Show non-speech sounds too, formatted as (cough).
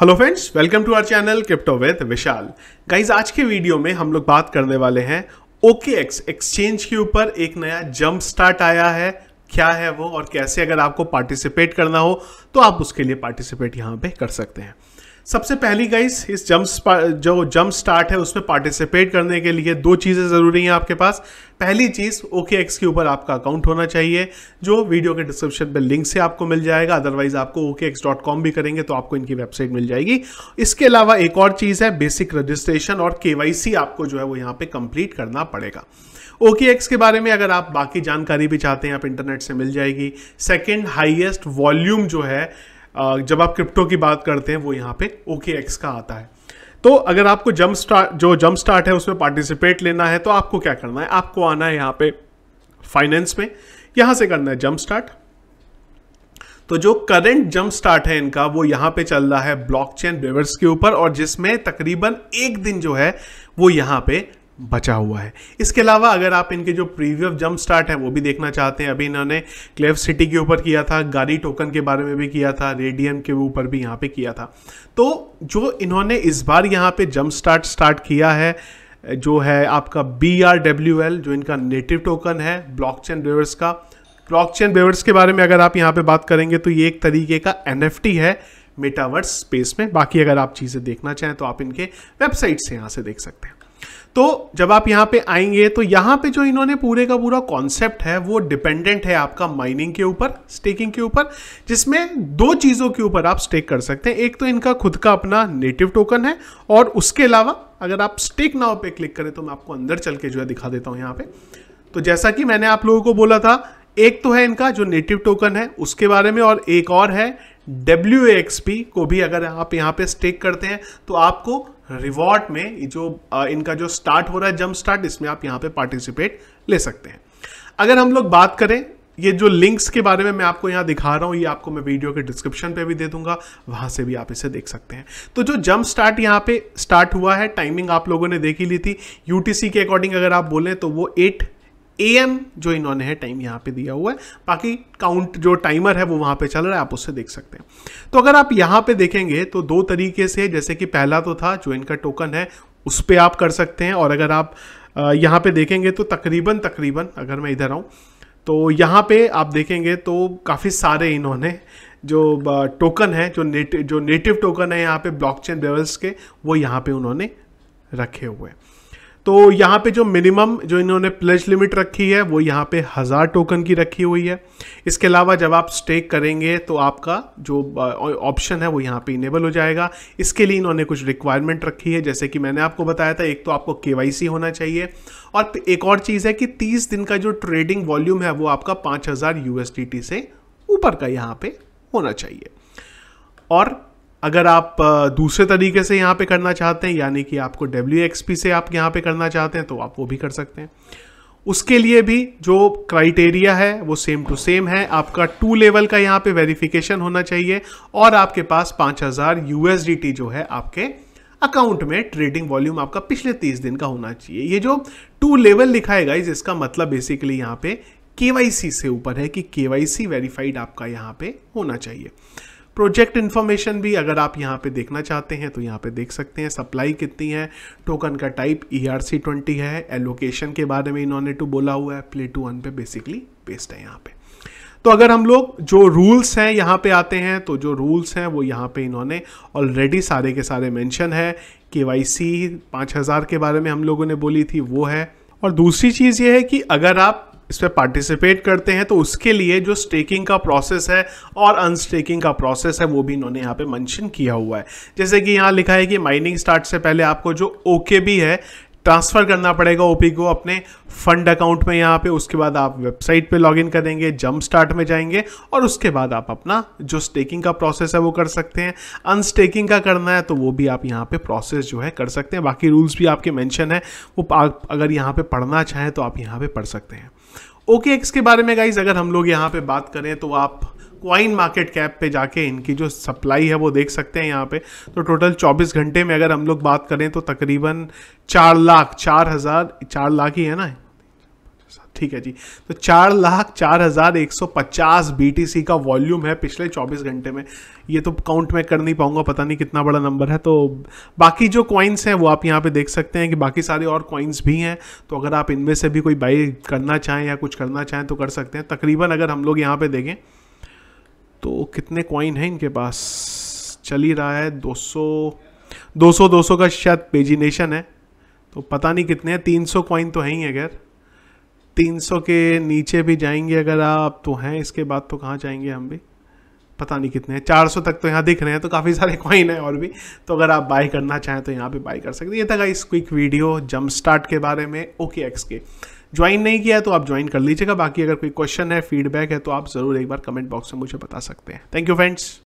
hello friends welcome to our channel crypto with Vishal guys आज के video में हम लोग बात करने वाले हैं ओके एक्स एक्सचेंज के ऊपर एक नया जंप स्टार्ट आया है क्या है वो और कैसे अगर आपको पार्टिसिपेट करना हो तो आप उसके लिए पार्टिसिपेट यहाँ पे कर सकते हैं सबसे पहली गाइस इस जंप जो जंप स्टार्ट है उसमें पार्टिसिपेट करने के लिए दो चीज़ें ज़रूरी हैं आपके पास पहली चीज़ ओके एक्स के ऊपर आपका अकाउंट होना चाहिए जो वीडियो के डिस्क्रिप्शन में लिंक से आपको मिल जाएगा अदरवाइज आपको ओके एक्स डॉट कॉम भी करेंगे तो आपको इनकी वेबसाइट मिल जाएगी इसके अलावा एक और चीज़ है बेसिक रजिस्ट्रेशन और के आपको जो है वो यहाँ पर कंप्लीट करना पड़ेगा ओके एक्स के बारे में अगर आप बाकी जानकारी भी चाहते हैं आप इंटरनेट से मिल जाएगी सेकेंड हाइएस्ट वॉल्यूम जो है जब आप क्रिप्टो की बात करते हैं वो यहाँ पे ओके एक्स का आता है तो अगर आपको जम्प स्टार्ट जो जम्प स्टार्ट है उसमें पार्टिसिपेट लेना है तो आपको क्या करना है आपको आना है यहाँ पे फाइनेंस में यहाँ से करना है जम्प स्टार्ट तो जो करंट जंप स्टार्ट है इनका वो यहां पे चल रहा है ब्लॉकचेन बेवर्स के ऊपर और जिसमें तकरीबन एक दिन जो है वो यहां पे बचा हुआ है इसके अलावा अगर आप इनके जो प्रीवियस जंप स्टार्ट है वो भी देखना चाहते हैं अभी इन्होंने क्लेव सिटी के ऊपर किया था गाड़ी टोकन के बारे में भी किया था रेडियम के ऊपर भी यहाँ पे किया था तो जो इन्होंने इस बार यहाँ पे जंप स्टार्ट स्टार्ट किया है जो है आपका बी आर डब्ल्यू एल जो इनका नेटिव टोकन है ब्लॉक चेन वेवर्स का ब्लॉक चेन वेवर्स के बारे में अगर आप यहाँ पर बात करेंगे तो ये एक तरीके का एन है मेटावर्स स्पेस में बाकी अगर आप चीज़ें देखना चाहें तो आप इनके वेबसाइट से यहाँ से देख सकते हैं तो जब आप यहाँ पे आएंगे तो यहाँ पे जो इन्होंने पूरे का पूरा कॉन्सेप्ट है वो डिपेंडेंट है आपका माइनिंग के ऊपर स्टेकिंग के ऊपर जिसमें दो चीज़ों के ऊपर आप स्टेक कर सकते हैं एक तो इनका खुद का अपना नेटिव टोकन है और उसके अलावा अगर आप स्टेक नाव पे क्लिक करें तो मैं आपको अंदर चल के जो है दिखा देता हूँ यहाँ पे तो जैसा कि मैंने आप लोगों को बोला था एक तो है इनका जो नेटिव टोकन है उसके बारे में और एक और है डब्ल्यू को भी अगर आप यहाँ पे स्टेक करते हैं तो आपको रिवॉर्ड में जो इनका जो स्टार्ट हो रहा है जम्प स्टार्ट इसमें आप यहाँ पे पार्टिसिपेट ले सकते हैं अगर हम लोग बात करें ये जो लिंक्स के बारे में मैं आपको यहाँ दिखा रहा हूँ ये आपको मैं वीडियो के डिस्क्रिप्शन पे भी दे दूंगा वहाँ से भी आप इसे देख सकते हैं तो जो जंप स्टार्ट यहाँ पे स्टार्ट हुआ है टाइमिंग आप लोगों ने देखी ली थी यूटीसी के अकॉर्डिंग अगर आप बोलें तो वो एट ए एम जो इन्होंने है टाइम यहाँ पे दिया हुआ है बाकी काउंट जो टाइमर है वो वहाँ पे चल रहा है आप उससे देख सकते हैं तो अगर आप यहाँ पे देखेंगे तो दो तरीके से जैसे कि पहला तो था जो इनका टोकन है उस पर आप कर सकते हैं और अगर आप यहाँ पे देखेंगे तो तकरीबन तकरीबन अगर मैं इधर आऊँ तो यहाँ पे आप देखेंगे तो काफ़ी सारे इन्होंने जो टोकन है जो नेटिव जो नेटिव टोकन है यहाँ पे ब्लॉकचेन चेन के वो यहाँ पे उन्होंने रखे हुए हैं तो यहाँ पे जो मिनिमम जो इन्होंने प्लेज लिमिट रखी है वो यहाँ पे हज़ार टोकन की रखी हुई है इसके अलावा जब आप स्टेक करेंगे तो आपका जो ऑप्शन है वो यहाँ पे इनेबल हो जाएगा इसके लिए इन्होंने कुछ रिक्वायरमेंट रखी है जैसे कि मैंने आपको बताया था एक तो आपको के होना चाहिए और एक और चीज़ है कि तीस दिन का जो ट्रेडिंग वॉल्यूम है वो आपका पाँच हज़ार से ऊपर का यहाँ पर होना चाहिए और अगर आप दूसरे तरीके से यहाँ पे करना चाहते हैं यानी कि आपको डब्ल्यू से आप यहाँ पे करना चाहते हैं तो आप वो भी कर सकते हैं उसके लिए भी जो क्राइटेरिया है वो सेम टू सेम है आपका टू लेवल का यहाँ पे वेरिफिकेशन होना चाहिए और आपके पास 5000 हज़ार जो है आपके अकाउंट में ट्रेडिंग वॉल्यूम आपका पिछले 30 दिन का होना चाहिए ये जो टू लेवल लिखा है गाइज इसका मतलब बेसिकली यहाँ पे के से ऊपर है कि के वेरीफाइड आपका यहाँ पे होना चाहिए प्रोजेक्ट इन्फॉर्मेशन भी अगर आप यहाँ पे देखना चाहते हैं तो यहाँ पे देख सकते हैं सप्लाई कितनी है टोकन का type E R C twenty है एलोकेशन के बारे में इन्होंने टू बोला हुआ है प्ले टू वन पे बेसिकली बेस्ड है यहाँ पे तो अगर हम लोग जो रूल्स हैं यहाँ पे आते हैं तो जो रूल्स हैं वो यहाँ पे इन्होंने ऑलरेडी सारे के सारे मेंशन है के वाई सी पाँच हज़ार के बारे में हम लोगों ने बोली थी वो है और दूसरी चीज़ ये है कि अगर आप इस पर पार्टिसिपेट करते हैं तो उसके लिए जो स्टेकिंग का प्रोसेस है और अनस्टेकिंग का प्रोसेस है वो भी इन्होंने यहाँ पे मेंशन किया हुआ है जैसे कि यहाँ लिखा है कि माइनिंग स्टार्ट से पहले आपको जो ओके भी है ट्रांसफ़र करना पड़ेगा ओपी को अपने फंड अकाउंट में यहाँ पे उसके बाद आप वेबसाइट पे लॉगिन करेंगे जंप स्टार्ट में जाएंगे और उसके बाद आप अपना जो स्टेकिंग का प्रोसेस है वो कर सकते हैं अनस्टेकिंग का करना है तो वो भी आप यहाँ पे प्रोसेस जो है कर सकते हैं बाकी रूल्स भी आपके मेंशन है वो आप अगर यहाँ पे पढ़ना चाहें तो आप यहाँ पे पढ़ सकते हैं ओके एक्स के बारे में गाइज अगर हम लोग यहाँ पे बात करें तो आप क्वाइन मार्केट कैप पे जाके इनकी जो सप्लाई है वो देख सकते हैं यहाँ पे तो टोटल 24 घंटे में अगर हम लोग बात करें तो तकरीबन चार लाख चार हज़ार चार लाख ही है ना ठीक है जी तो चार लाख चार हज़ार एक सौ पचास बी का वॉल्यूम है पिछले चौबीस घंटे में ये तो काउंट मैं कर नहीं पाऊंगा पता नहीं कितना बड़ा नंबर है तो बाकी जो कॉइन्स हैं वो आप यहाँ पे देख सकते हैं कि बाकी सारे और कॉइन्स भी हैं तो अगर आप इनमें से भी कोई बाई करना चाहें या कुछ करना चाहें तो कर सकते हैं तकरीबन अगर हम लोग यहाँ पर देखें तो कितने कॉइन हैं इनके पास चल ही रहा है सौ दो सौ का शायद पेजिनेशन है तो पता नहीं कितने हैं सौ कॉइन तो है ही अगर 300 के नीचे भी जाएंगे अगर आप तो हैं इसके बाद तो कहाँ जाएंगे हम भी पता नहीं कितने हैं 400 तक तो यहाँ दिख रहे हैं तो काफ़ी सारे कॉइन (laughs) हैं और भी तो अगर आप बाई करना चाहें तो यहाँ पे बाई कर सकते हैं ये था इस क्विक वीडियो जम स्टार्ट के बारे में ओके एक्स के ज्वाइन नहीं किया तो आप ज्वाइन कर लीजिएगा बाकी अगर कोई क्वेश्चन है फीडबैक है तो आप ज़रूर एक बार कमेंट बॉक्स में मुझे बता सकते हैं थैंक यू फ्रेंड्स